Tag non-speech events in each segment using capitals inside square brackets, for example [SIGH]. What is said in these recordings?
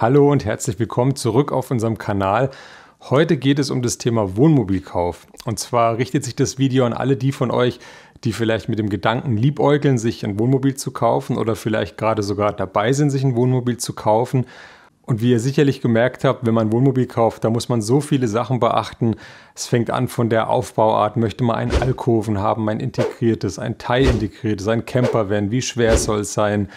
Hallo und herzlich willkommen zurück auf unserem Kanal. Heute geht es um das Thema Wohnmobilkauf. Und zwar richtet sich das Video an alle die von euch, die vielleicht mit dem Gedanken liebäugeln, sich ein Wohnmobil zu kaufen oder vielleicht gerade sogar dabei sind, sich ein Wohnmobil zu kaufen. Und wie ihr sicherlich gemerkt habt, wenn man ein Wohnmobil kauft, da muss man so viele Sachen beachten. Es fängt an von der Aufbauart. Möchte man einen Alkoven haben, ein integriertes, ein Teil integriertes, ein Campervan? Wie schwer soll es sein?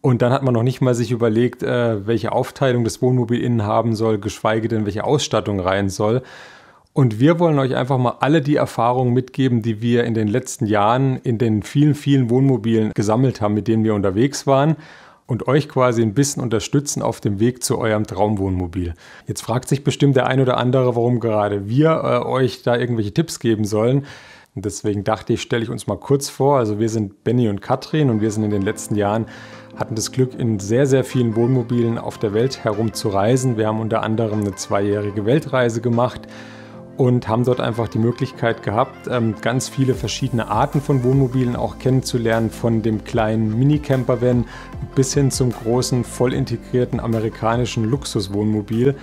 Und dann hat man noch nicht mal sich überlegt, äh, welche Aufteilung das Wohnmobil innen haben soll, geschweige denn, welche Ausstattung rein soll. Und wir wollen euch einfach mal alle die Erfahrungen mitgeben, die wir in den letzten Jahren in den vielen, vielen Wohnmobilen gesammelt haben, mit denen wir unterwegs waren und euch quasi ein bisschen unterstützen auf dem Weg zu eurem Traumwohnmobil. Jetzt fragt sich bestimmt der ein oder andere, warum gerade wir äh, euch da irgendwelche Tipps geben sollen. Und deswegen dachte ich, stelle ich uns mal kurz vor. Also wir sind Benny und Katrin und wir sind in den letzten Jahren hatten das Glück, in sehr, sehr vielen Wohnmobilen auf der Welt herumzureisen. Wir haben unter anderem eine zweijährige Weltreise gemacht und haben dort einfach die Möglichkeit gehabt, ähm, ganz viele verschiedene Arten von Wohnmobilen auch kennenzulernen, von dem kleinen Minicamper-Van bis hin zum großen, voll integrierten amerikanischen Luxuswohnmobil. wohnmobil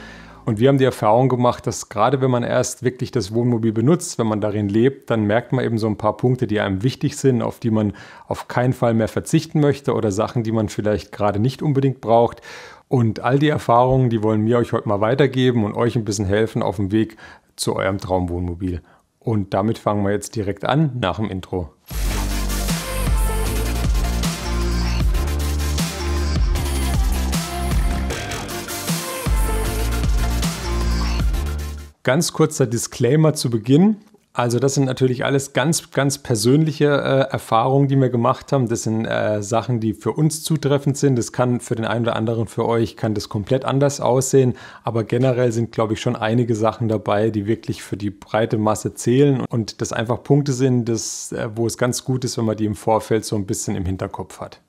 und wir haben die Erfahrung gemacht, dass gerade wenn man erst wirklich das Wohnmobil benutzt, wenn man darin lebt, dann merkt man eben so ein paar Punkte, die einem wichtig sind, auf die man auf keinen Fall mehr verzichten möchte oder Sachen, die man vielleicht gerade nicht unbedingt braucht. Und all die Erfahrungen, die wollen wir euch heute mal weitergeben und euch ein bisschen helfen auf dem Weg zu eurem Traumwohnmobil. Und damit fangen wir jetzt direkt an nach dem Intro. Ganz kurzer Disclaimer zu Beginn. Also das sind natürlich alles ganz, ganz persönliche äh, Erfahrungen, die wir gemacht haben. Das sind äh, Sachen, die für uns zutreffend sind. Das kann für den einen oder anderen, für euch, kann das komplett anders aussehen. Aber generell sind, glaube ich, schon einige Sachen dabei, die wirklich für die breite Masse zählen und das einfach Punkte sind, das, äh, wo es ganz gut ist, wenn man die im Vorfeld so ein bisschen im Hinterkopf hat.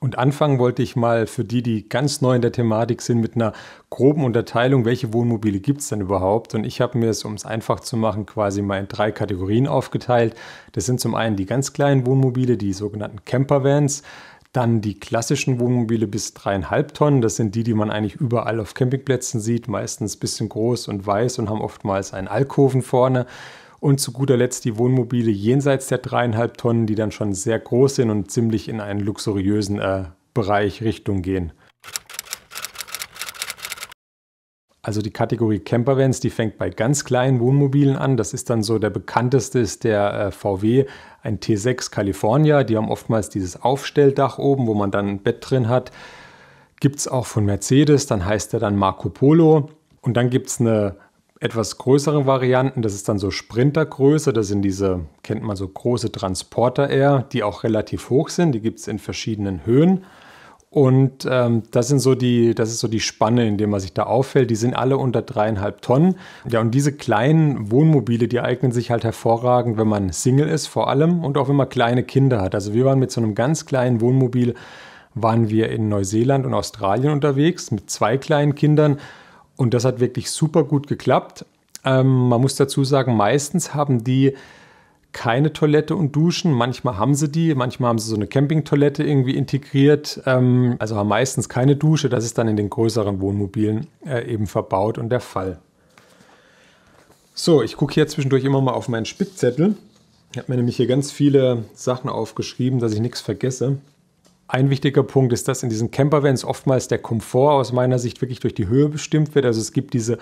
Und anfangen wollte ich mal für die, die ganz neu in der Thematik sind, mit einer groben Unterteilung, welche Wohnmobile gibt es denn überhaupt? Und ich habe mir es, um es einfach zu machen, quasi mal in drei Kategorien aufgeteilt. Das sind zum einen die ganz kleinen Wohnmobile, die sogenannten Campervans. Dann die klassischen Wohnmobile bis dreieinhalb Tonnen. Das sind die, die man eigentlich überall auf Campingplätzen sieht, meistens ein bisschen groß und weiß und haben oftmals einen Alkoven vorne und zu guter Letzt die Wohnmobile jenseits der dreieinhalb Tonnen, die dann schon sehr groß sind und ziemlich in einen luxuriösen äh, Bereich Richtung gehen. Also die Kategorie Campervans, die fängt bei ganz kleinen Wohnmobilen an. Das ist dann so der bekannteste ist der äh, VW, ein T6 California. Die haben oftmals dieses Aufstelldach oben, wo man dann ein Bett drin hat. Gibt es auch von Mercedes, dann heißt er dann Marco Polo. Und dann gibt es eine etwas größeren Varianten. Das ist dann so Sprintergröße. Das sind diese, kennt man so große Transporter eher, die auch relativ hoch sind. Die gibt es in verschiedenen Höhen. Und ähm, das sind so die, das ist so die Spanne, in der man sich da auffällt. Die sind alle unter dreieinhalb Tonnen. Ja, und diese kleinen Wohnmobile, die eignen sich halt hervorragend, wenn man Single ist, vor allem und auch wenn man kleine Kinder hat. Also wir waren mit so einem ganz kleinen Wohnmobil, waren wir in Neuseeland und Australien unterwegs mit zwei kleinen Kindern. Und das hat wirklich super gut geklappt. Ähm, man muss dazu sagen, meistens haben die keine Toilette und Duschen. Manchmal haben sie die, manchmal haben sie so eine Campingtoilette irgendwie integriert. Ähm, also haben meistens keine Dusche. Das ist dann in den größeren Wohnmobilen äh, eben verbaut und der Fall. So, ich gucke hier zwischendurch immer mal auf meinen Spickzettel. Ich habe mir nämlich hier ganz viele Sachen aufgeschrieben, dass ich nichts vergesse. Ein wichtiger Punkt ist, dass in diesen Campervans oftmals der Komfort aus meiner Sicht wirklich durch die Höhe bestimmt wird. Also es gibt diese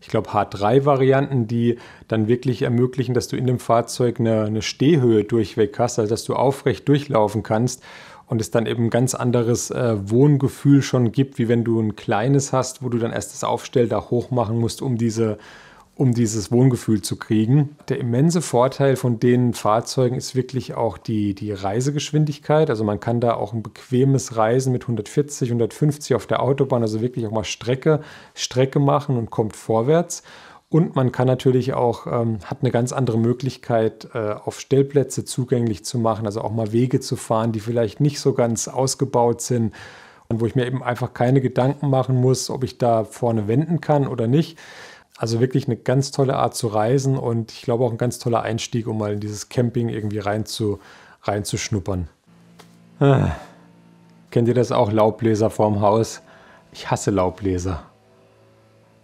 ich glaube, H3-Varianten, die dann wirklich ermöglichen, dass du in dem Fahrzeug eine, eine, Stehhöhe durchweg hast, also dass du aufrecht durchlaufen kannst und es dann eben ein ganz anderes äh, Wohngefühl schon gibt, wie wenn du ein kleines hast, wo du dann erst das Aufstell da hochmachen musst, um diese um dieses Wohngefühl zu kriegen. Der immense Vorteil von den Fahrzeugen ist wirklich auch die, die Reisegeschwindigkeit. Also man kann da auch ein bequemes Reisen mit 140, 150 auf der Autobahn, also wirklich auch mal Strecke, Strecke machen und kommt vorwärts. Und man kann natürlich auch, ähm, hat eine ganz andere Möglichkeit, äh, auf Stellplätze zugänglich zu machen, also auch mal Wege zu fahren, die vielleicht nicht so ganz ausgebaut sind und wo ich mir eben einfach keine Gedanken machen muss, ob ich da vorne wenden kann oder nicht also wirklich eine ganz tolle Art zu reisen und ich glaube auch ein ganz toller Einstieg, um mal in dieses Camping irgendwie rein zu, reinzuschnuppern. Ah. Kennt ihr das auch, Laubbläser vorm Haus? Ich hasse Laubbläser.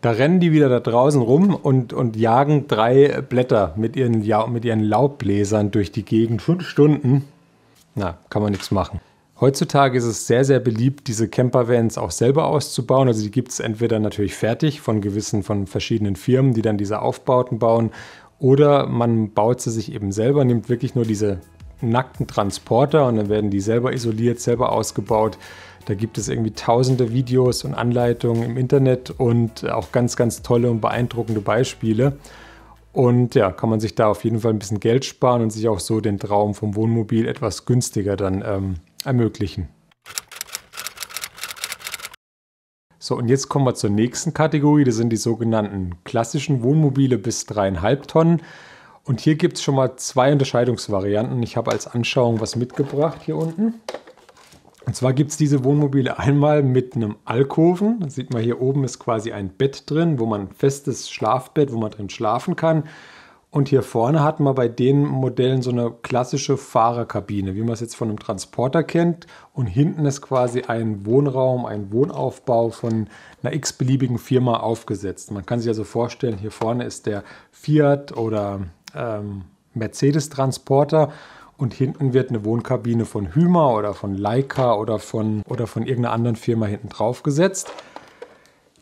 Da rennen die wieder da draußen rum und, und jagen drei Blätter mit ihren, mit ihren Laubbläsern durch die Gegend. Fünf Stunden. Na, kann man nichts machen. Heutzutage ist es sehr, sehr beliebt, diese Campervans auch selber auszubauen. Also die gibt es entweder natürlich fertig von gewissen, von verschiedenen Firmen, die dann diese Aufbauten bauen, oder man baut sie sich eben selber, nimmt wirklich nur diese nackten Transporter und dann werden die selber isoliert, selber ausgebaut. Da gibt es irgendwie tausende Videos und Anleitungen im Internet und auch ganz, ganz tolle und beeindruckende Beispiele. Und ja, kann man sich da auf jeden Fall ein bisschen Geld sparen und sich auch so den Traum vom Wohnmobil etwas günstiger dann ähm, ermöglichen. So, und jetzt kommen wir zur nächsten Kategorie. Das sind die sogenannten klassischen Wohnmobile bis dreieinhalb Tonnen. Und hier gibt es schon mal zwei Unterscheidungsvarianten. Ich habe als Anschauung was mitgebracht hier unten. Und zwar gibt es diese Wohnmobile einmal mit einem Alkoven. Das sieht man hier oben ist quasi ein Bett drin, wo man ein festes Schlafbett, wo man drin schlafen kann. Und hier vorne hatten wir bei den Modellen so eine klassische Fahrerkabine, wie man es jetzt von einem Transporter kennt. Und hinten ist quasi ein Wohnraum, ein Wohnaufbau von einer x-beliebigen Firma aufgesetzt. Man kann sich also vorstellen, hier vorne ist der Fiat oder ähm, Mercedes-Transporter und hinten wird eine Wohnkabine von Hümer oder von Leica oder von, oder von irgendeiner anderen Firma hinten drauf gesetzt.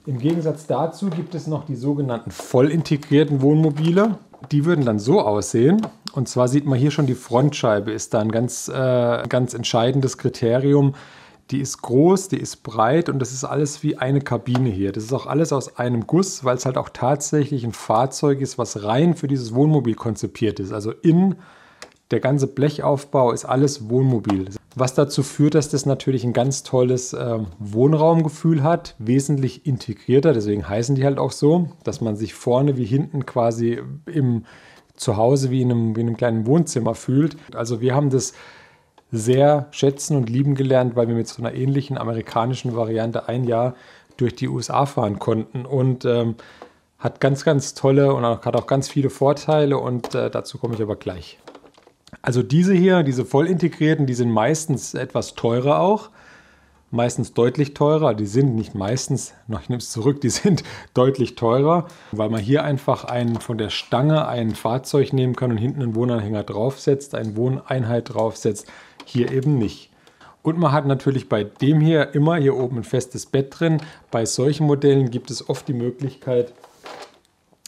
Im Gegensatz dazu gibt es noch die sogenannten voll integrierten Wohnmobile die würden dann so aussehen. Und zwar sieht man hier schon, die Frontscheibe ist da ein ganz, äh, ganz entscheidendes Kriterium. Die ist groß, die ist breit und das ist alles wie eine Kabine hier. Das ist auch alles aus einem Guss, weil es halt auch tatsächlich ein Fahrzeug ist, was rein für dieses Wohnmobil konzipiert ist. Also innen der ganze Blechaufbau ist alles wohnmobil. Was dazu führt, dass das natürlich ein ganz tolles äh, Wohnraumgefühl hat, wesentlich integrierter, deswegen heißen die halt auch so, dass man sich vorne wie hinten quasi im Zuhause wie in einem, wie in einem kleinen Wohnzimmer fühlt. Also wir haben das sehr schätzen und lieben gelernt, weil wir mit so einer ähnlichen amerikanischen Variante ein Jahr durch die USA fahren konnten und ähm, hat ganz, ganz tolle und auch, hat auch ganz viele Vorteile und äh, dazu komme ich aber gleich. Also diese hier, diese voll integrierten, die sind meistens etwas teurer auch. Meistens deutlich teurer. Die sind nicht meistens, ich nehme es zurück, die [LAUGHS] sind deutlich teurer, weil man hier einfach einen von der Stange ein Fahrzeug nehmen kann und hinten einen Wohnanhänger draufsetzt, eine Wohneinheit draufsetzt. Hier eben nicht. Und man hat natürlich bei dem hier immer hier oben ein festes Bett drin. Bei solchen Modellen gibt es oft die Möglichkeit,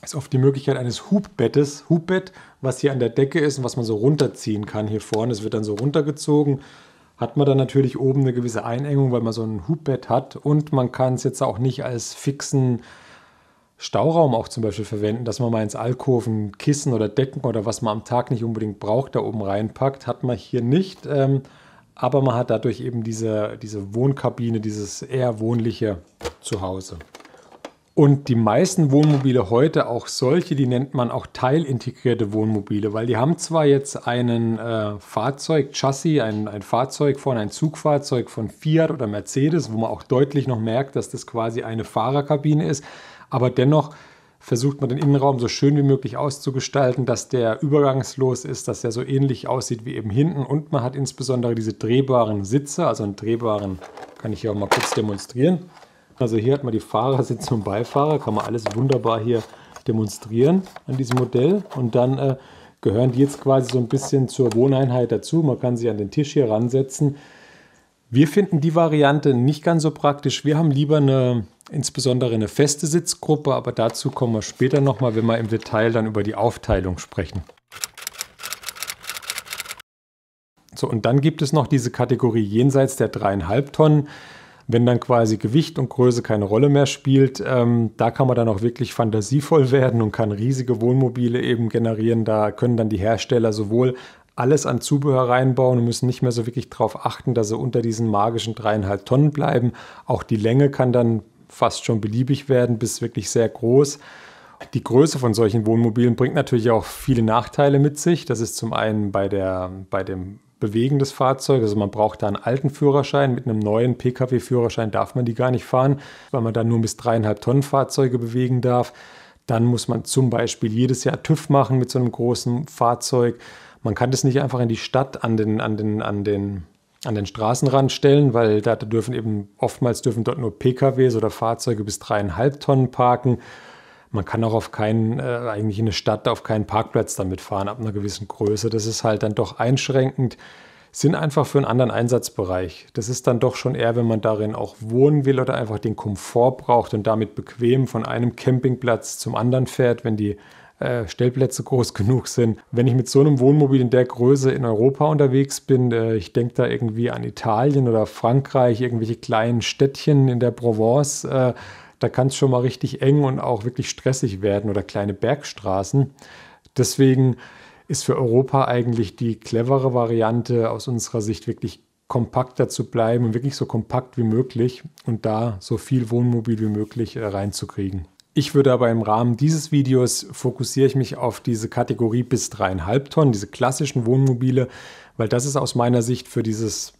ist oft die Möglichkeit eines Hubbettes, Hubbett, was hier an der Decke ist und was man so runterziehen kann hier vorne. Es wird dann so runtergezogen. Hat man dann natürlich oben eine gewisse Einengung, weil man so ein Hubbett hat und man kann es jetzt auch nicht als fixen Stauraum auch zum Beispiel verwenden, dass man mal ins Alkoven Kissen oder Decken oder was man am Tag nicht unbedingt braucht, da oben reinpackt, hat man hier nicht. Ähm, aber man hat dadurch eben diese, diese Wohnkabine, dieses eher wohnliche Zuhause. Und die meisten Wohnmobile heute, auch solche, die nennt man auch teilintegrierte Wohnmobile, weil die haben zwar jetzt einen äh, Fahrzeugchassis, ein, ein Fahrzeug von, ein Zugfahrzeug von Fiat oder Mercedes, wo man auch deutlich noch merkt, dass das quasi eine Fahrerkabine ist, aber dennoch versucht man den Innenraum so schön wie möglich auszugestalten, dass der übergangslos ist, dass er so ähnlich aussieht wie eben hinten und man hat insbesondere diese drehbaren Sitze, also einen drehbaren, kann ich hier auch mal kurz demonstrieren also hier hat man die Fahrersitze und [LAUGHS] Beifahrer, kann man alles wunderbar hier demonstrieren an diesem Modell. Und dann äh, gehören die jetzt quasi so ein bisschen zur Wohneinheit dazu. Man kann sie an den Tisch hier ransetzen. Wir finden die Variante nicht ganz so praktisch. Wir haben lieber eine, insbesondere eine feste Sitzgruppe, aber dazu kommen wir später nochmal, wenn wir im Detail dann über die Aufteilung sprechen. So, und dann gibt es noch diese Kategorie jenseits der dreieinhalb Tonnen wenn dann quasi Gewicht und Größe keine Rolle mehr spielt, ähm, da kann man dann auch wirklich fantasievoll werden und kann riesige Wohnmobile eben generieren. Da können dann die Hersteller sowohl alles an Zubehör reinbauen und müssen nicht mehr so wirklich darauf achten, dass sie unter diesen magischen dreieinhalb Tonnen bleiben. Auch die Länge kann dann fast schon beliebig werden, bis wirklich sehr groß. Die Größe von solchen Wohnmobilen bringt natürlich auch viele Nachteile mit sich. Das ist zum einen bei, der, bei dem Bewegen des Fahrzeugs. Also man braucht da einen alten Führerschein. Mit einem neuen Pkw-Führerschein darf man die gar nicht fahren, weil man da nur bis dreieinhalb Tonnen Fahrzeuge bewegen darf. Dann muss man zum Beispiel jedes Jahr TÜV machen mit so einem großen Fahrzeug. Man kann das nicht einfach in die Stadt an den, an den, an den, an den Straßenrand stellen, weil da dürfen eben oftmals dürfen dort nur PKWs oder Fahrzeuge bis dreieinhalb Tonnen parken. Man kann auch auf keinen, äh, eigentlich in eine Stadt auf keinen Parkplatz damit fahren, ab einer gewissen Größe. Das ist halt dann doch einschränkend, sind einfach für einen anderen Einsatzbereich. Das ist dann doch schon eher, wenn man darin auch wohnen will oder einfach den Komfort braucht und damit bequem von einem Campingplatz zum anderen fährt, wenn die äh, Stellplätze groß [LAUGHS] genug sind. Wenn ich mit so einem Wohnmobil in der Größe in Europa unterwegs bin, äh, ich denke da irgendwie an Italien oder Frankreich, irgendwelche kleinen Städtchen in der Provence, äh, da kann es schon mal richtig eng und auch wirklich stressig werden oder kleine Bergstraßen. Deswegen ist für Europa eigentlich die clevere Variante aus unserer Sicht wirklich kompakter zu bleiben und wirklich so kompakt wie möglich und da so viel Wohnmobil wie möglich äh, reinzukriegen. Ich würde aber im Rahmen dieses Videos fokussiere ich mich auf diese Kategorie bis dreieinhalb Tonnen, diese klassischen Wohnmobile, weil das ist aus meiner Sicht für dieses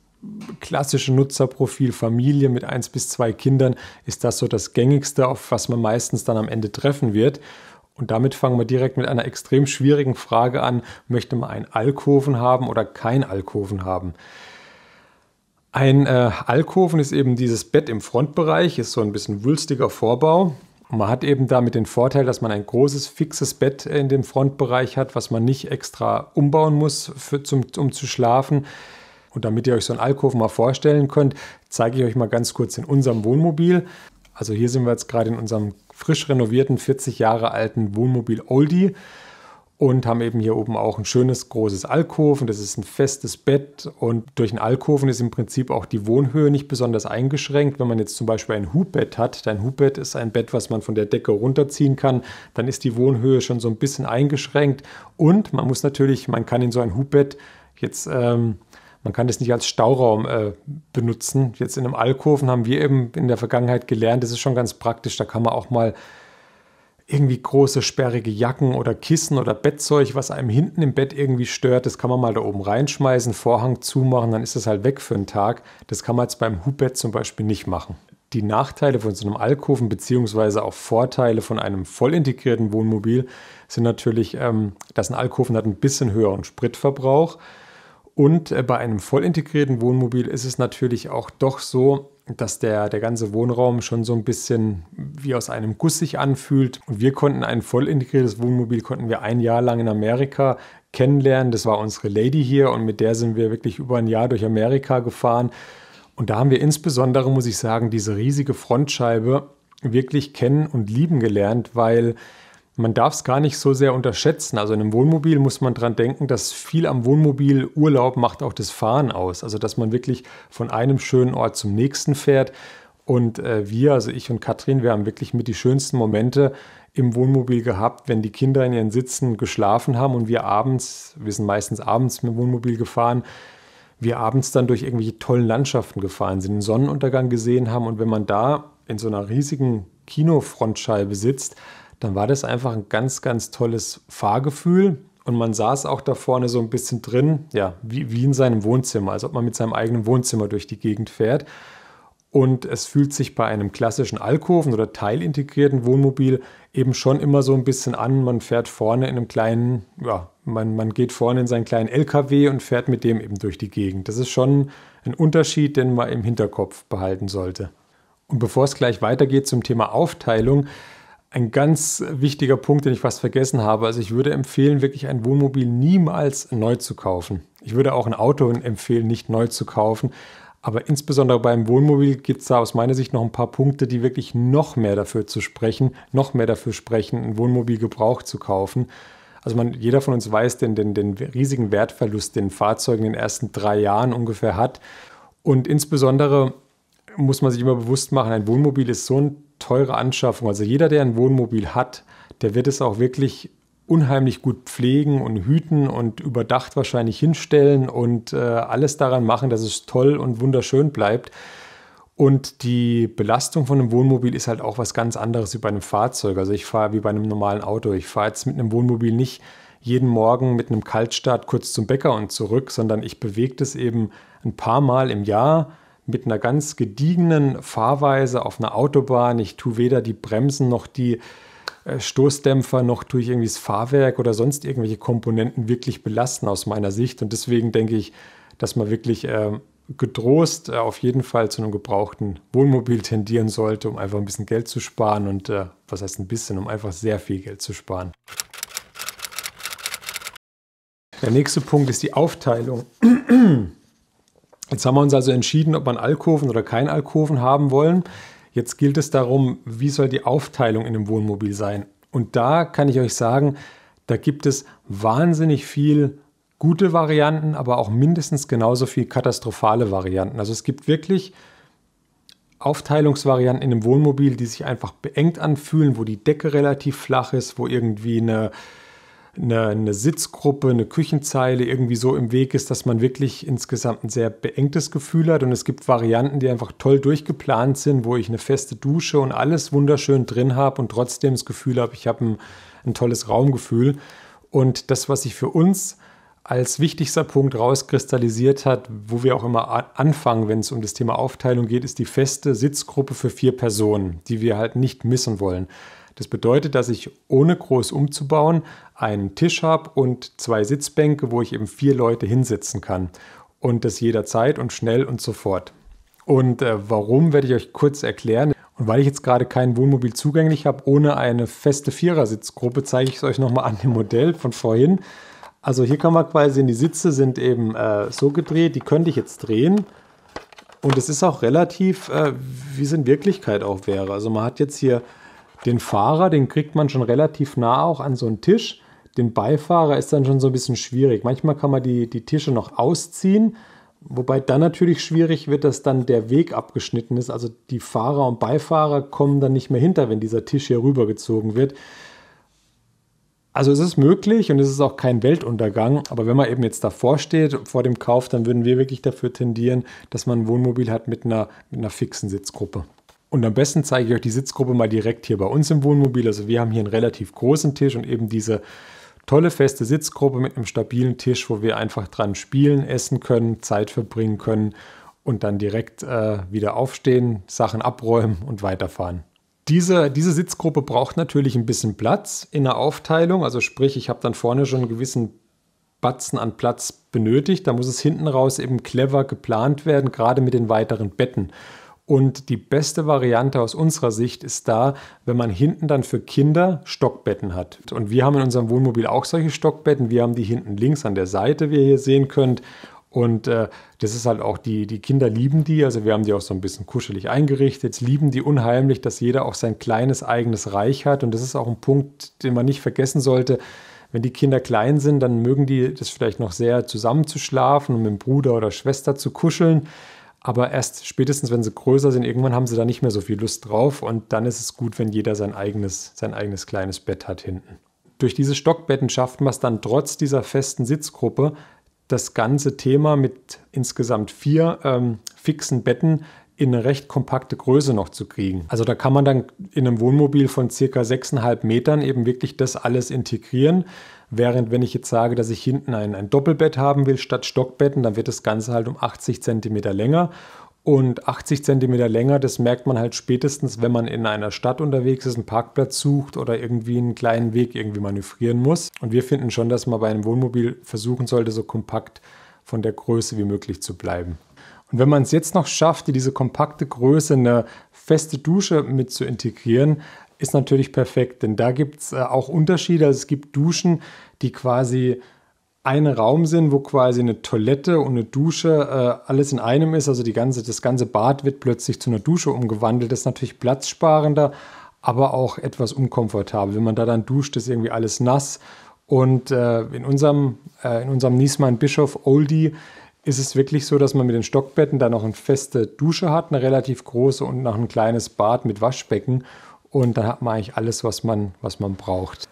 klassische Nutzerprofil Familie mit eins bis zwei Kindern ist das so das gängigste, auf was man meistens dann am Ende treffen wird. Und damit fangen wir direkt mit einer extrem schwierigen Frage an. Möchte man einen Alkoven haben oder kein Alkoven haben? Ein äh, Alkoven ist eben dieses Bett im Frontbereich, ist so ein bisschen wulstiger Vorbau. Und man hat eben damit den Vorteil, dass man ein großes, fixes Bett in dem Frontbereich hat, was man nicht extra umbauen muss, für, zum, um zu schlafen. Und damit ihr euch so einen Alkoven mal vorstellen könnt, zeige ich euch mal ganz kurz in unserem Wohnmobil. Also hier sind wir jetzt gerade in unserem frisch renovierten 40 Jahre alten Wohnmobil Oldie und haben eben hier oben auch ein schönes großes Alkoven. Das ist ein festes Bett und durch einen Alkoven ist im Prinzip auch die Wohnhöhe nicht besonders eingeschränkt. Wenn man jetzt zum Beispiel ein Hubbett hat, dein Hubbett ist ein Bett, was man von der Decke runterziehen kann, dann ist die Wohnhöhe schon so ein bisschen eingeschränkt und man muss natürlich, man kann in so ein Hubbett jetzt ähm, man kann das nicht als Stauraum äh, benutzen. Jetzt in einem Alkoven haben wir eben in der Vergangenheit gelernt, das ist schon ganz praktisch. Da kann man auch mal irgendwie große sperrige Jacken oder Kissen oder Bettzeug, was einem hinten im Bett irgendwie stört, das kann man mal da oben reinschmeißen, Vorhang zumachen, dann ist das halt weg für einen Tag. Das kann man jetzt beim Hubbett zum Beispiel nicht machen. Die Nachteile von so einem Alkoven beziehungsweise auch Vorteile von einem voll integrierten Wohnmobil sind natürlich, ähm, dass ein Alkoven hat ein bisschen höheren Spritverbrauch hat und äh, bei einem voll integrierten Wohnmobil ist es natürlich auch doch so, dass der, der ganze Wohnraum schon so ein bisschen wie aus einem Guss sich anfühlt. Und wir konnten ein voll integriertes Wohnmobil, konnten wir ein Jahr lang in Amerika kennenlernen. Das war unsere Lady hier und mit der sind wir wirklich über ein Jahr durch Amerika gefahren. Und da haben wir insbesondere, muss ich sagen, diese riesige Frontscheibe wirklich kennen und lieben gelernt, weil man darf es gar nicht so sehr unterschätzen. Also in einem Wohnmobil muss man dran denken, dass viel am Wohnmobil Urlaub macht auch das Fahren aus. Also dass man wirklich von einem schönen Ort zum nächsten fährt. Und äh, wir, also ich und Katrin, wir haben wirklich mit die schönsten Momente im Wohnmobil gehabt, wenn die Kinder in ihren Sitzen geschlafen haben und wir abends, wir sind meistens abends mit dem Wohnmobil gefahren, wir abends dann durch irgendwelche tollen Landschaften gefahren sind, einen Sonnenuntergang gesehen haben und wenn man da in so einer riesigen Kinofrontscheibe sitzt, dann war das einfach ein ganz, ganz tolles Fahrgefühl. Und man saß auch da vorne so ein bisschen drin, ja, wie, wie in seinem Wohnzimmer, als ob man mit seinem eigenen Wohnzimmer durch die Gegend fährt. Und es fühlt sich bei einem klassischen Alkoven oder teilintegrierten Wohnmobil eben schon immer so ein bisschen an. Man fährt vorne in einem kleinen, ja, man, man geht vorne in seinen kleinen LKW und fährt mit dem eben durch die Gegend. Das ist schon ein Unterschied, den man im Hinterkopf behalten sollte. Und bevor es gleich weitergeht zum Thema Aufteilung, ein ganz wichtiger Punkt, den ich fast vergessen habe. Also ich würde empfehlen, wirklich ein Wohnmobil niemals neu zu kaufen. Ich würde auch ein Auto empfehlen, nicht neu zu kaufen. Aber insbesondere beim Wohnmobil gibt es da aus meiner Sicht noch ein paar Punkte, die wirklich noch mehr dafür zu sprechen, noch mehr dafür sprechen, ein Wohnmobil gebraucht zu kaufen. Also man, jeder von uns weiß den, den, den riesigen Wertverlust, den Fahrzeugen in den ersten drei Jahren ungefähr hat. Und insbesondere muss man sich immer bewusst machen, ein Wohnmobil ist so ein teure Anschaffung. Also jeder, der ein Wohnmobil hat, der wird es auch wirklich unheimlich gut pflegen und hüten und überdacht wahrscheinlich hinstellen und äh, alles daran machen, dass es toll und wunderschön bleibt. Und die Belastung von einem Wohnmobil ist halt auch was ganz anderes wie bei einem Fahrzeug. Also ich fahre wie bei einem normalen Auto. Ich fahre jetzt mit einem Wohnmobil nicht jeden Morgen mit einem Kaltstart kurz zum Bäcker und zurück, sondern ich bewege das eben ein paar Mal im Jahr mit einer ganz gediegenen Fahrweise auf einer Autobahn. Ich tue weder die Bremsen noch die äh, Stoßdämpfer noch tue ich irgendwie das Fahrwerk oder sonst irgendwelche Komponenten wirklich belasten aus meiner Sicht. Und deswegen denke ich, dass man wirklich ähm, getrost äh, auf jeden Fall zu einem gebrauchten Wohnmobil tendieren sollte, um einfach ein bisschen Geld zu sparen und äh, was heißt ein bisschen, um einfach sehr viel Geld zu sparen. Der nächste Punkt ist die Aufteilung. Jetzt haben wir uns also entschieden, ob man Alkoven oder kein Alkoven haben wollen. Jetzt gilt es darum, wie soll die Aufteilung in dem Wohnmobil sein. Und da kann ich euch sagen, da gibt es wahnsinnig viel gute Varianten, aber auch mindestens genauso viel katastrophale Varianten. Also es gibt wirklich Aufteilungsvarianten in einem Wohnmobil, die sich einfach beengt anfühlen, wo die Decke relativ flach ist, wo irgendwie eine eine, eine, Sitzgruppe, eine Küchenzeile irgendwie so im Weg ist, dass man wirklich insgesamt ein sehr beengtes Gefühl hat. Und es gibt Varianten, die einfach toll durchgeplant sind, wo ich eine feste Dusche und alles wunderschön drin habe und trotzdem das Gefühl habe, ich habe ein, ein tolles Raumgefühl. Und das, was sich für uns als wichtigster Punkt rauskristallisiert hat, wo wir auch immer anfangen, wenn es um das Thema Aufteilung geht, ist die feste Sitzgruppe für vier Personen, die wir halt nicht missen wollen. Das bedeutet, dass ich ohne groß umzubauen einen Tisch habe und zwei Sitzbänke, wo ich eben vier Leute hinsetzen kann. Und das jederzeit und schnell und sofort. Und äh, warum werde ich euch kurz erklären. Und weil ich jetzt gerade kein Wohnmobil zugänglich habe, ohne eine feste Vierersitzgruppe, zeige ich es euch nochmal an dem Modell von vorhin. Also hier kann man quasi sehen, die Sitze sind eben äh, so gedreht, die könnte ich jetzt drehen. Und es ist auch relativ, äh, wie es in Wirklichkeit auch wäre. Also man hat jetzt hier den Fahrer, den kriegt man schon relativ nah auch an so einen Tisch. Den Beifahrer ist dann schon so ein bisschen schwierig. Manchmal kann man die, die Tische noch ausziehen, wobei dann natürlich schwierig wird, dass dann der Weg abgeschnitten ist. Also die Fahrer und Beifahrer kommen dann nicht mehr hinter, wenn dieser Tisch hier rübergezogen wird. Also es ist möglich und es ist auch kein Weltuntergang, aber wenn man eben jetzt davor steht, vor dem Kauf, dann würden wir wirklich dafür tendieren, dass man ein Wohnmobil hat mit einer, mit einer fixen Sitzgruppe. Und am besten zeige ich euch die Sitzgruppe mal direkt hier bei uns im Wohnmobil. Also wir haben hier einen relativ großen Tisch und eben diese tolle feste Sitzgruppe mit einem stabilen Tisch, wo wir einfach dran spielen, essen können, Zeit verbringen können und dann direkt äh, wieder aufstehen, Sachen abräumen und weiterfahren. Diese, diese Sitzgruppe braucht natürlich ein bisschen Platz in der Aufteilung. Also sprich, ich habe dann vorne schon einen gewissen Batzen an Platz benötigt. Da muss es hinten raus eben clever geplant werden, gerade mit den weiteren Betten. Und die beste Variante aus unserer Sicht ist da, wenn man hinten dann für Kinder Stockbetten hat. Und wir haben in unserem Wohnmobil auch solche Stockbetten. Wir haben die hinten links an der Seite, wie ihr hier sehen könnt. Und äh, das ist halt auch, die, die Kinder lieben die, also wir haben die auch so ein bisschen kuschelig eingerichtet, lieben die unheimlich, dass jeder auch sein kleines eigenes Reich hat. Und das ist auch ein Punkt, den man nicht vergessen sollte. Wenn die Kinder klein sind, dann mögen die das vielleicht noch sehr zusammenzuschlafen und mit dem Bruder oder Schwester zu kuscheln. Aber erst spätestens, wenn sie größer sind, irgendwann haben sie da nicht mehr so viel Lust drauf und dann ist es gut, wenn jeder sein eigenes, sein eigenes kleines Bett hat hinten. Durch diese Stockbetten schafft man es dann trotz dieser festen Sitzgruppe, das ganze Thema mit insgesamt vier ähm, fixen Betten in eine recht kompakte Größe noch zu kriegen. Also da kann man dann in einem Wohnmobil von circa 6,5 Metern eben wirklich das alles integrieren. Während wenn ich jetzt sage, dass ich hinten ein, ein Doppelbett haben will statt Stockbetten, dann wird das Ganze halt um 80 cm länger. Und 80 cm länger, das merkt man halt spätestens, wenn man in einer Stadt unterwegs ist, einen Parkplatz sucht oder irgendwie einen kleinen Weg irgendwie manövrieren muss. Und wir finden schon, dass man bei einem Wohnmobil versuchen sollte, so kompakt von der Größe wie möglich zu bleiben. Und wenn man es jetzt noch schafft, diese kompakte Größe, eine feste Dusche mit zu integrieren, ist natürlich perfekt, denn da gibt es äh, auch Unterschiede. Also es gibt Duschen, die quasi ein Raum sind, wo quasi eine Toilette und eine Dusche äh, alles in einem ist. Also die ganze, das ganze Bad wird plötzlich zu einer Dusche umgewandelt. Das ist natürlich platzsparender, aber auch etwas unkomfortabel. Wenn man da dann duscht, ist irgendwie alles nass. Und äh, in unserem, äh, unserem Niesmann Bischof Oldie ist es wirklich so, dass man mit den Stockbetten da noch eine feste Dusche hat, eine relativ große und noch ein kleines Bad mit Waschbecken. Und dann hat man eigentlich alles, was man, was man braucht.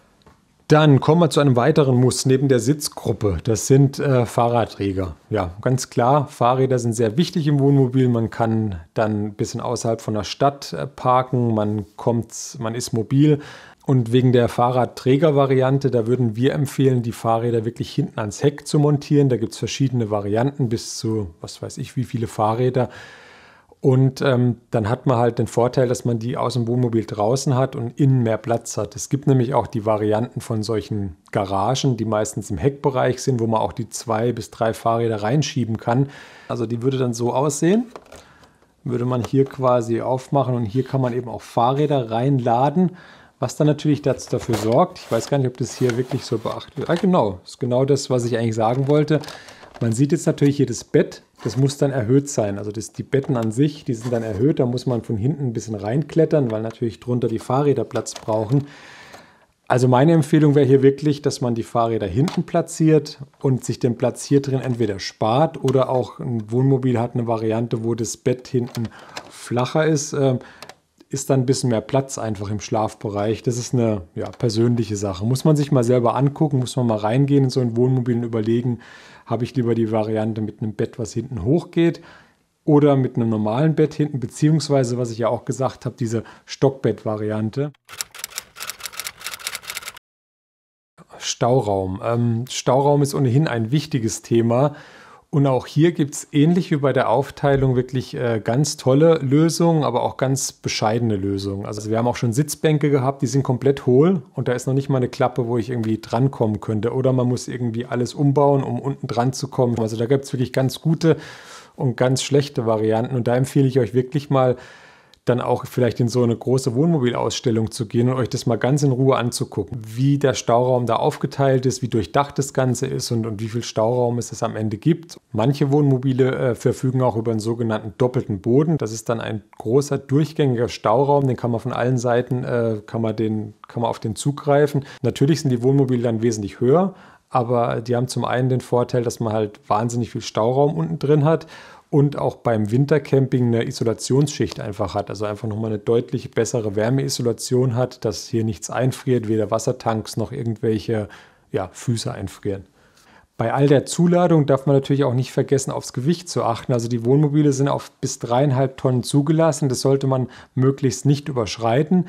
Dann kommen wir zu einem weiteren Muss neben der Sitzgruppe. Das sind äh, Fahrradträger. Ja, ganz klar, Fahrräder sind sehr wichtig im Wohnmobil. Man kann dann ein bisschen außerhalb von der Stadt äh, parken, man kommt, man ist mobil. Und wegen der Fahrradträgervariante, da würden wir empfehlen, die Fahrräder wirklich hinten ans Heck zu montieren. Da gibt es verschiedene Varianten bis zu, was weiß ich, wie viele Fahrräder. Und ähm, dann hat man halt den Vorteil, dass man die aus dem Wohnmobil draußen hat und innen mehr Platz hat. Es gibt nämlich auch die Varianten von solchen Garagen, die meistens im Heckbereich sind, wo man auch die zwei bis drei Fahrräder reinschieben kann. Also die würde dann so aussehen. Würde man hier quasi aufmachen und hier kann man eben auch Fahrräder reinladen, was dann natürlich dazu dafür sorgt. Ich weiß gar nicht, ob das hier wirklich so beachtet wird. Ah, genau, ist genau das, was ich eigentlich sagen wollte man sieht jetzt natürlich hier das Bett, das muss dann erhöht sein. Also das, die Betten an sich, die sind dann erhöht, da muss man von hinten ein bisschen reinklettern, weil natürlich drunter die Fahrräder Platz brauchen. Also meine Empfehlung wäre hier wirklich, dass man die Fahrräder hinten platziert und sich den Platz hier drin entweder spart oder auch ein Wohnmobil hat eine Variante, wo das Bett hinten flacher ist, äh, ist dann ein bisschen mehr Platz einfach im Schlafbereich. Das ist eine ja, persönliche Sache. Muss man sich mal selber angucken, muss man mal reingehen in so ein Wohnmobil und überlegen, habe ich lieber die Variante mit einem Bett, was hinten hochgeht oder mit einem normalen Bett hinten, beziehungsweise, was ich ja auch gesagt habe, diese Stockbett-Variante. Stauraum. Ähm, Stauraum ist ohnehin ein wichtiges Thema und auch hier gibt es ähnlich wie bei der Aufteilung wirklich äh, ganz tolle Lösungen, aber auch ganz bescheidene Lösungen. Also wir haben auch schon Sitzbänke gehabt, die sind komplett hohl und da ist noch nicht mal eine Klappe, wo ich irgendwie drankommen könnte. Oder man muss irgendwie alles umbauen, um unten dran zu kommen. Also da gibt es wirklich ganz gute und ganz schlechte Varianten. Und da empfehle ich euch wirklich mal, dann auch vielleicht in so eine große Wohnmobilausstellung zu gehen und euch das mal ganz in Ruhe anzugucken, wie der Stauraum da aufgeteilt ist, wie durchdacht das Ganze ist und, und wie viel Stauraum es am Ende gibt. Manche Wohnmobile äh, verfügen auch über einen sogenannten doppelten Boden. Das ist dann ein großer durchgängiger Stauraum, den kann man von allen Seiten, äh, kann, man den, kann man auf den zugreifen. Natürlich sind die Wohnmobile dann wesentlich höher, aber die haben zum einen den Vorteil, dass man halt wahnsinnig viel Stauraum unten drin hat und auch beim Wintercamping eine Isolationsschicht einfach hat. Also einfach nochmal eine deutlich bessere Wärmeisolation hat, dass hier nichts einfriert, weder Wassertanks noch irgendwelche ja, Füße einfrieren. Bei all der Zuladung darf man natürlich auch nicht vergessen, aufs Gewicht zu achten. Also die Wohnmobile sind auf bis dreieinhalb Tonnen zugelassen. Das sollte man möglichst nicht überschreiten.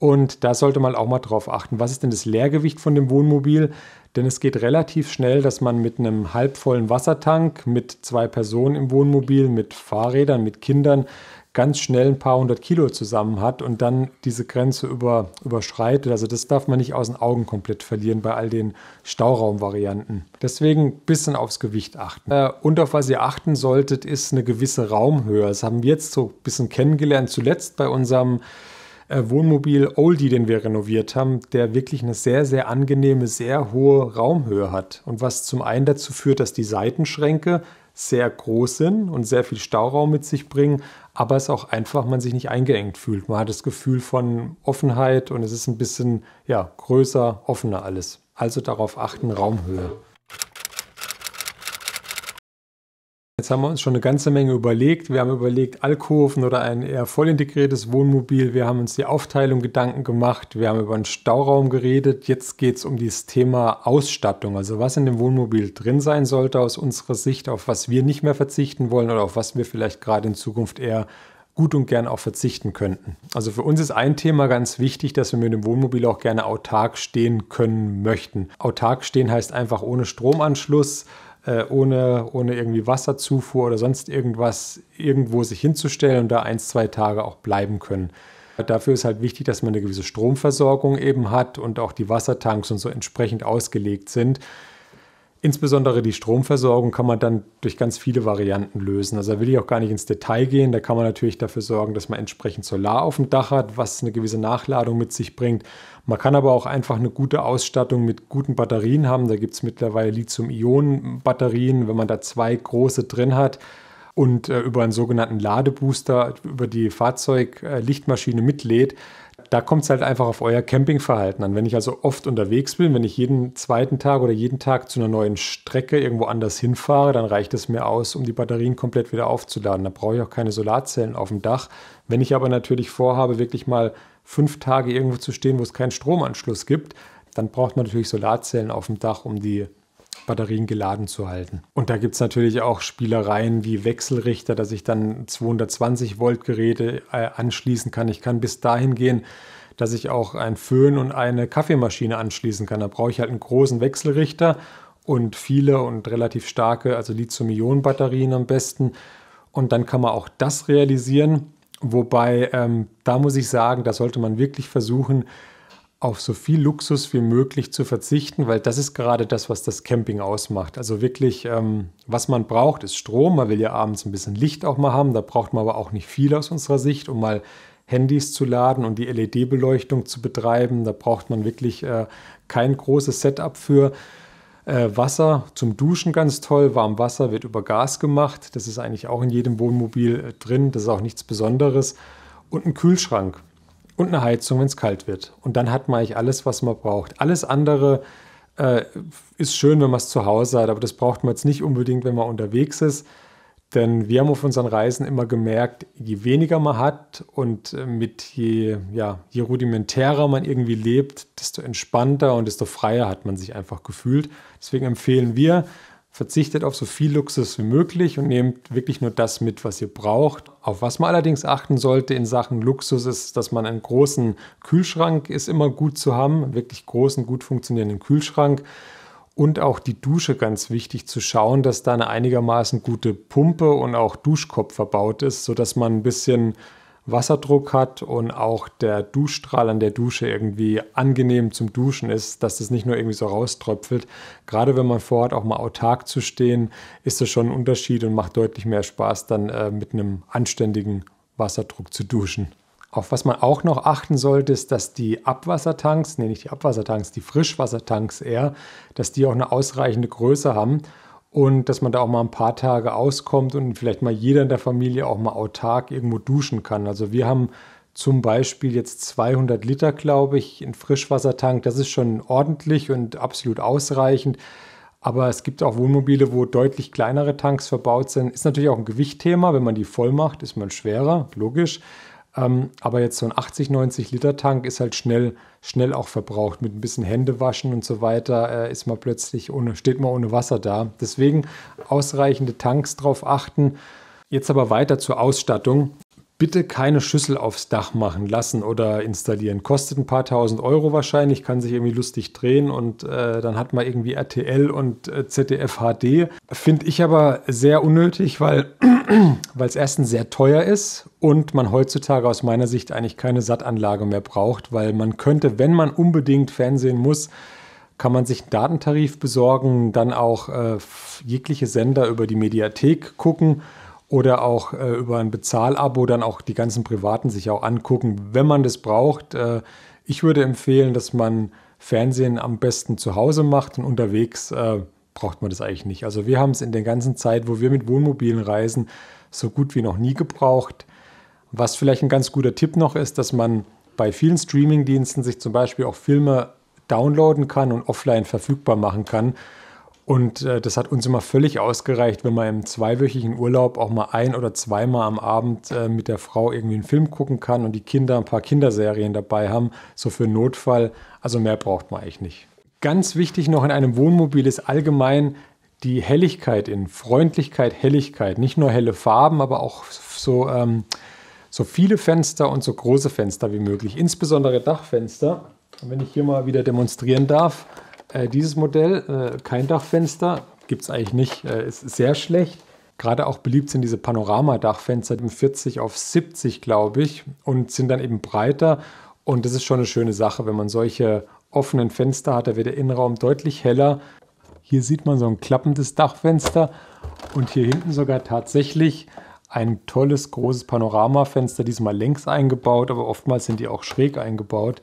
Und da sollte man auch mal drauf achten, was ist denn das Leergewicht von dem Wohnmobil? Denn es geht relativ schnell, dass man mit einem halbvollen Wassertank, mit zwei Personen im Wohnmobil, mit Fahrrädern, mit Kindern ganz schnell ein paar hundert Kilo zusammen hat und dann diese Grenze über, überschreitet. Also das darf man nicht aus den Augen komplett verlieren bei all den Stauraumvarianten. Deswegen ein bisschen aufs Gewicht achten. Äh, und auf was ihr achten solltet, ist eine gewisse Raumhöhe. Das haben wir jetzt so ein bisschen kennengelernt, zuletzt bei unserem äh, Wohnmobil Oldie, den wir renoviert haben, der wirklich eine sehr, sehr angenehme, sehr hohe Raumhöhe hat. Und was zum einen dazu führt, dass die Seitenschränke sehr groß sind und sehr viel Stauraum mit sich bringen, aber es auch einfach, man sich nicht eingeengt fühlt. Man hat das Gefühl von Offenheit und es ist ein bisschen ja, größer, offener alles. Also darauf achten, Raumhöhe. Jetzt haben wir uns schon eine ganze Menge überlegt. Wir haben überlegt, Alkoven oder ein eher vollintegriertes Wohnmobil. Wir haben uns die Aufteilung Gedanken gemacht. Wir haben über den Stauraum geredet. Jetzt geht es um dieses Thema Ausstattung. Also was in dem Wohnmobil drin sein sollte aus unserer Sicht, auf was wir nicht mehr verzichten wollen oder auf was wir vielleicht gerade in Zukunft eher gut und gern auch verzichten könnten. Also für uns ist ein Thema ganz wichtig, dass wir mit dem Wohnmobil auch gerne autark stehen können möchten. Autark stehen heißt einfach ohne Stromanschluss, äh, ohne, ohne irgendwie Wasserzufuhr oder sonst irgendwas irgendwo sich hinzustellen und da ein, zwei Tage auch bleiben können. Dafür ist halt wichtig, dass man eine gewisse Stromversorgung eben hat und auch die Wassertanks und so entsprechend ausgelegt sind, Insbesondere die Stromversorgung kann man dann durch ganz viele Varianten lösen. Also da will ich auch gar nicht ins Detail gehen. Da kann man natürlich dafür sorgen, dass man entsprechend Solar auf dem Dach hat, was eine gewisse Nachladung mit sich bringt. Man kann aber auch einfach eine gute Ausstattung mit guten Batterien haben. Da gibt es mittlerweile Lithium-Ionen-Batterien. Wenn man da zwei große drin hat, und äh, über einen sogenannten Ladebooster über die Fahrzeuglichtmaschine äh, mitlädt, da kommt es halt einfach auf euer Campingverhalten an. Wenn ich also oft unterwegs bin, wenn ich jeden zweiten Tag oder jeden Tag zu einer neuen Strecke irgendwo anders hinfahre, dann reicht es mir aus, um die Batterien komplett wieder aufzuladen. Da brauche ich auch keine Solarzellen auf dem Dach. Wenn ich aber natürlich vorhabe, wirklich mal fünf Tage irgendwo zu stehen, wo es keinen Stromanschluss gibt, dann braucht man natürlich Solarzellen auf dem Dach, um die Batterien geladen zu halten. Und da gibt es natürlich auch Spielereien wie Wechselrichter, dass ich dann 220 Volt Geräte äh, anschließen kann. Ich kann bis dahin gehen, dass ich auch einen Föhn und eine Kaffeemaschine anschließen kann. Da brauche ich halt einen großen Wechselrichter und viele und relativ starke, also Lithium-Ionen-Batterien am besten. Und dann kann man auch das realisieren. Wobei, ähm, da muss ich sagen, da sollte man wirklich versuchen, auf so viel Luxus wie möglich zu verzichten, weil das ist gerade das, was das Camping ausmacht. Also wirklich, ähm, was man braucht, ist Strom. Man will ja abends ein bisschen Licht auch mal haben. Da braucht man aber auch nicht viel aus unserer Sicht, um mal Handys zu laden und die LED-Beleuchtung zu betreiben. Da braucht man wirklich äh, kein großes Setup für. Äh, Wasser zum Duschen ganz toll. Warm Wasser wird über Gas gemacht. Das ist eigentlich auch in jedem Wohnmobil äh, drin. Das ist auch nichts Besonderes. Und ein Kühlschrank und eine Heizung, wenn es kalt wird. Und dann hat man eigentlich alles, was man braucht. Alles andere äh, ist schön, wenn man es zu Hause hat, aber das braucht man jetzt nicht unbedingt, wenn man unterwegs ist. Denn wir haben auf unseren Reisen immer gemerkt, je weniger man hat und äh, mit je, ja, je rudimentärer man irgendwie lebt, desto entspannter und desto freier hat man sich einfach gefühlt. Deswegen empfehlen wir, verzichtet auf so viel Luxus wie möglich und nehmt wirklich nur das mit, was ihr braucht. Auf was man allerdings achten sollte in Sachen Luxus ist, dass man einen großen Kühlschrank ist immer gut zu haben, wirklich großen, gut funktionierenden Kühlschrank. Und auch die Dusche ganz wichtig zu schauen, dass da eine einigermaßen gute Pumpe und auch Duschkopf verbaut ist, sodass man ein bisschen Wasserdruck hat und auch der Duschstrahl an der Dusche irgendwie angenehm zum Duschen ist, dass das nicht nur irgendwie so rauströpfelt. Gerade wenn man vorhat, auch mal autark zu stehen, ist das schon ein Unterschied und macht deutlich mehr Spaß, dann äh, mit einem anständigen Wasserdruck zu duschen. Auf was man auch noch achten sollte, ist, dass die Abwassertanks, nee, nicht die Abwassertanks, die Frischwassertanks eher, dass die auch eine ausreichende Größe haben und dass man da auch mal ein paar Tage auskommt und vielleicht mal jeder in der Familie auch mal autark irgendwo duschen kann. Also wir haben zum Beispiel jetzt 200 Liter, glaube ich, in Frischwassertank. Das ist schon ordentlich und absolut ausreichend. Aber es gibt auch Wohnmobile, wo deutlich kleinere Tanks verbaut sind. Ist natürlich auch ein Gewichtthema. Wenn man die voll macht, ist man schwerer, logisch. Ähm, aber jetzt so ein 80, 90 Liter Tank ist halt schnell, schnell auch verbraucht. Mit ein bisschen Händewaschen und so weiter äh, ist man plötzlich ohne, steht man ohne Wasser da. Deswegen ausreichende Tanks drauf achten. Jetzt aber weiter zur Ausstattung. Bitte keine Schüssel aufs Dach machen lassen oder installieren. Kostet ein paar tausend Euro wahrscheinlich, kann sich irgendwie lustig drehen und äh, dann hat man irgendwie RTL und äh, ZDF HD. Finde ich aber sehr unnötig, weil [CLEARS THROAT] weil es erstens sehr teuer ist und man heutzutage aus meiner Sicht eigentlich keine Sattanlage mehr braucht, weil man könnte, wenn man unbedingt Fernsehen muss, kann man sich einen Datentarif besorgen, dann auch äh, jegliche Sender über die Mediathek gucken oder auch äh, über ein Bezahlabo dann auch die ganzen privaten sich auch angucken, wenn man das braucht. Äh, ich würde empfehlen, dass man Fernsehen am besten zu Hause macht und unterwegs äh, braucht man das eigentlich nicht. Also wir haben es in der ganzen Zeit, wo wir mit Wohnmobilen reisen, so gut wie noch nie gebraucht. Was vielleicht ein ganz guter Tipp noch ist, dass man bei vielen Streaming-Diensten sich zum Beispiel auch Filme downloaden kann und offline verfügbar machen kann. Und äh, das hat uns immer völlig ausgereicht, wenn man im zweiwöchigen Urlaub auch mal ein oder zweimal am Abend äh, mit der Frau irgendwie einen Film gucken kann und die Kinder ein paar Kinderserien dabei haben, so für Notfall. Also mehr braucht man eigentlich nicht. Ganz wichtig noch in einem Wohnmobil ist allgemein die Helligkeit in Freundlichkeit, Helligkeit. Nicht nur helle Farben, aber auch so, ähm, so viele Fenster und so große Fenster wie möglich. Insbesondere Dachfenster. Und wenn ich hier mal wieder demonstrieren darf, äh, dieses Modell, äh, kein Dachfenster, gibt es eigentlich nicht, äh, ist sehr schlecht. Gerade auch beliebt sind diese Panoramadachfenster, die 40 auf 70, glaube ich, und sind dann eben breiter. Und das ist schon eine schöne Sache, wenn man solche offenen Fenster hat, da wird der Innenraum deutlich heller. Hier sieht man so ein klappendes Dachfenster und hier hinten sogar tatsächlich ein tolles großes Panoramafenster, diesmal längs eingebaut, aber oftmals sind die auch schräg eingebaut.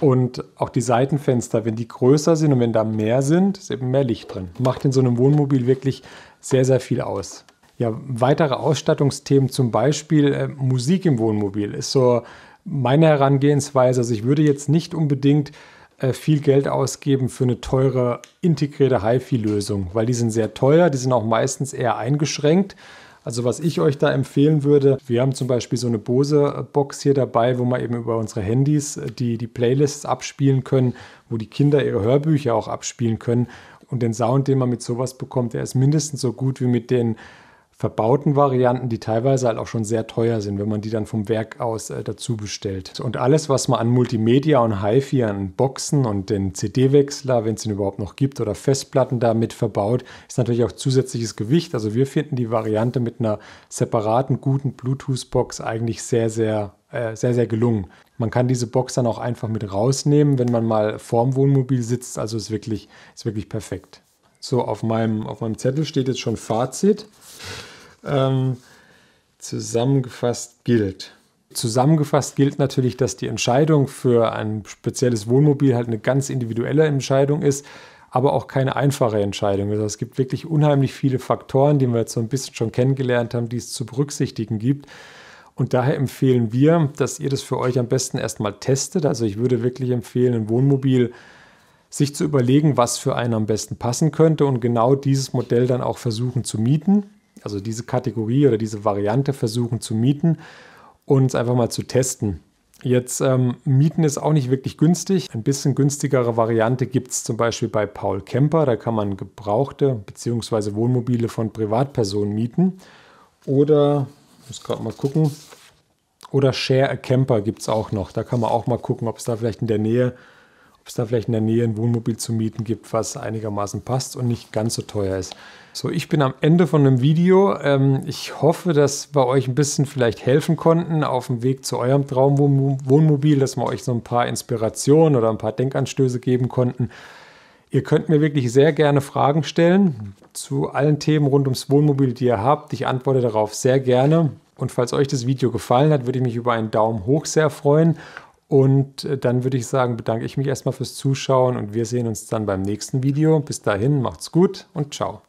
Und auch die Seitenfenster, wenn die größer sind und wenn da mehr sind, ist eben mehr Licht drin. Macht in so einem Wohnmobil wirklich sehr, sehr viel aus. Ja, weitere Ausstattungsthemen, zum Beispiel äh, Musik im Wohnmobil, ist so meine Herangehensweise. Also ich würde jetzt nicht unbedingt äh, viel Geld ausgeben für eine teure integrierte HiFi-Lösung, weil die sind sehr teuer, die sind auch meistens eher eingeschränkt. Also was ich euch da empfehlen würde, wir haben zum Beispiel so eine Bose-Box hier dabei, wo man eben über unsere Handys äh, die, die Playlists abspielen können, wo die Kinder ihre Hörbücher auch abspielen können. Und den Sound, den man mit sowas bekommt, der ist mindestens so gut wie mit den verbauten Varianten, die teilweise halt auch schon sehr teuer sind, wenn man die dann vom Werk aus äh, dazu bestellt. Und alles, was man an Multimedia und HiFi, an Boxen und den CD-Wechsler, wenn es den überhaupt noch gibt, oder Festplatten damit verbaut, ist natürlich auch zusätzliches Gewicht. Also wir finden die Variante mit einer separaten, guten Bluetooth-Box eigentlich sehr, sehr äh, sehr, sehr gelungen. Man kann diese Box dann auch einfach mit rausnehmen, wenn man mal vorm Wohnmobil sitzt. Also ist wirklich, ist wirklich perfekt. So, auf meinem, auf meinem Zettel steht jetzt schon Fazit ähm, zusammengefasst gilt? Zusammengefasst gilt natürlich, dass die Entscheidung für ein spezielles Wohnmobil halt eine ganz individuelle Entscheidung ist, aber auch keine einfache Entscheidung. Also es gibt wirklich unheimlich viele Faktoren, die wir jetzt so ein bisschen schon kennengelernt haben, die es zu berücksichtigen gibt. Und daher empfehlen wir, dass ihr das für euch am besten erstmal testet. Also ich würde wirklich empfehlen, ein Wohnmobil sich zu überlegen, was für einen am besten passen könnte und genau dieses Modell dann auch versuchen zu mieten also diese Kategorie oder diese Variante versuchen zu mieten und es einfach mal zu testen. Jetzt ähm, mieten ist auch nicht wirklich günstig. Ein bisschen günstigere Variante gibt es zum Beispiel bei Paul Kemper. Da kann man gebrauchte bzw. Wohnmobile von Privatpersonen mieten. Oder, ich muss gerade mal gucken, oder Share a Camper gibt es auch noch. Da kann man auch mal gucken, ob es da vielleicht in der Nähe ob es da vielleicht in der Nähe ein Wohnmobil zu mieten gibt, was einigermaßen passt und nicht ganz so teuer ist. So, ich bin am Ende von einem Video. Ähm, ich hoffe, dass wir euch ein bisschen vielleicht helfen konnten auf dem Weg zu eurem Traumwohnmobil, dass wir euch so ein paar Inspirationen oder ein paar Denkanstöße geben konnten. Ihr könnt mir wirklich sehr gerne Fragen stellen zu allen Themen rund ums Wohnmobil, die ihr habt. Ich antworte darauf sehr gerne. Und falls euch das Video gefallen hat, würde ich mich über einen Daumen hoch sehr freuen und äh, dann würde ich sagen, bedanke ich mich erstmal fürs Zuschauen und wir sehen uns dann beim nächsten Video. Bis dahin, macht's gut und ciao.